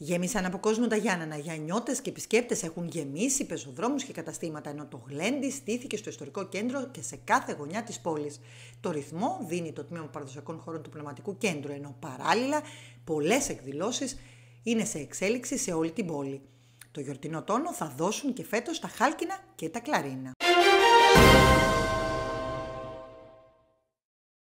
Γέμισαν από κόσμο τα για Γιαννιώτε και επισκέπτες έχουν γεμίσει πεζοδρόμους και καταστήματα, ενώ το γλέντι στήθηκε στο ιστορικό κέντρο και σε κάθε γωνιά της πόλης. Το ρυθμό δίνει το τμήμα παραδοσιακών χώρων του πνευματικού κέντρου, ενώ παράλληλα πολλές εκδηλώσεις είναι σε εξέλιξη σε όλη την πόλη. Το γιορτινό τόνο θα δώσουν και φέτος τα χάλκινα και τα κλαρίνα.